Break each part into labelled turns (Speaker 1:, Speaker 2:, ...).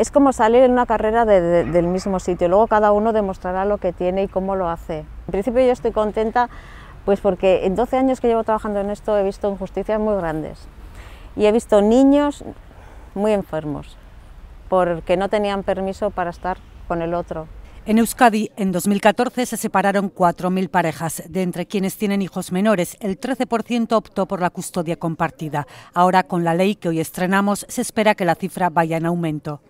Speaker 1: es como salir en una carrera del mismo sitio, luego cada uno demostrará lo que tiene y cómo lo hace. En principio yo estoy contenta pues porque en 12 años que llevo trabajando en esto he visto injusticias muy grandes y he visto niños muy enfermos porque no tenían permiso para estar con el otro. En Euskadi,
Speaker 2: en 2014 se separaron 4.000 parejas, de entre quienes tienen hijos menores. El 13% optó por la custodia compartida. Ahora, con la ley que hoy estrenamos, se espera que la cifra vaya en aumento.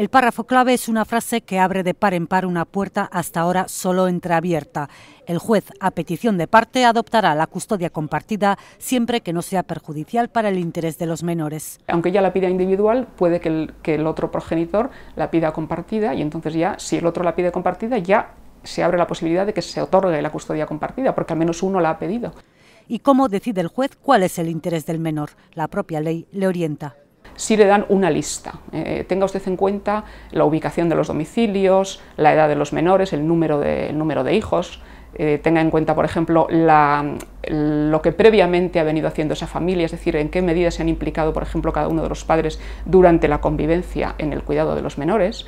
Speaker 2: El párrafo clave es una frase que abre de par en par una puerta hasta ahora solo entreabierta. El juez, a petición de parte, adoptará la custodia compartida
Speaker 3: siempre que no sea perjudicial para el interés de los menores. Aunque ya la pida individual, puede que el, que el otro progenitor la pida compartida y entonces ya, si el otro la pide compartida, ya se abre la posibilidad de que se otorgue la custodia compartida, porque al menos uno la ha pedido. ¿Y cómo decide el juez cuál es el interés del menor? La propia ley le orienta. Si le dan una lista. Eh, tenga usted en cuenta la ubicación de los domicilios, la edad de los menores, el número de, número de hijos, eh, tenga en cuenta, por ejemplo, lo que previamente ha venido haciendo esa familia, es decir, en qué medida se han implicado, por ejemplo, cada uno de los padres durante la convivencia en el cuidado de los menores.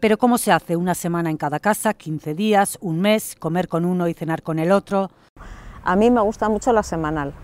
Speaker 3: Pero ¿cómo se hace una semana en cada casa, 15
Speaker 2: días, un
Speaker 1: mes, comer con uno y cenar con el otro? A mí me gusta mucho la semanal.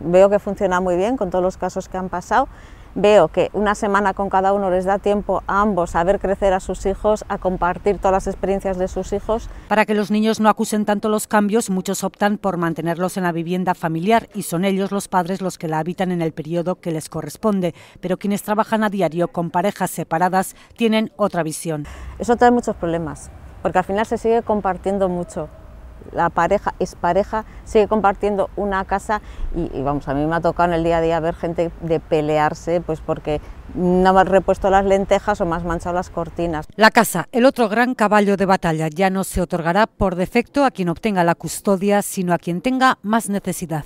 Speaker 1: Veo que funciona muy bien con todos los casos que han pasado veo que una semana con cada uno les da tiempo a ambos a ver crecer a sus hijos, a compartir todas las experiencias de sus hijos.
Speaker 2: Para que los niños no acusen tanto los cambios, muchos optan por mantenerlos en la vivienda familiar y son ellos los padres los que la habitan en el periodo que les corresponde. Pero quienes trabajan a diario con parejas
Speaker 1: separadas tienen otra visión. Eso trae muchos problemas, porque al final se sigue compartiendo mucho la pareja, es pareja, sigue compartiendo una casa y, vamos, a mí me ha tocado en el día a día ver gente de pelearse, pues porque no me repuesto las lentejas o me has manchado las cortinas.
Speaker 2: La casa, el otro gran caballo de batalla, ya no se otorgará por defecto a quien obtenga la custodia, sino a quien tenga más necesidad.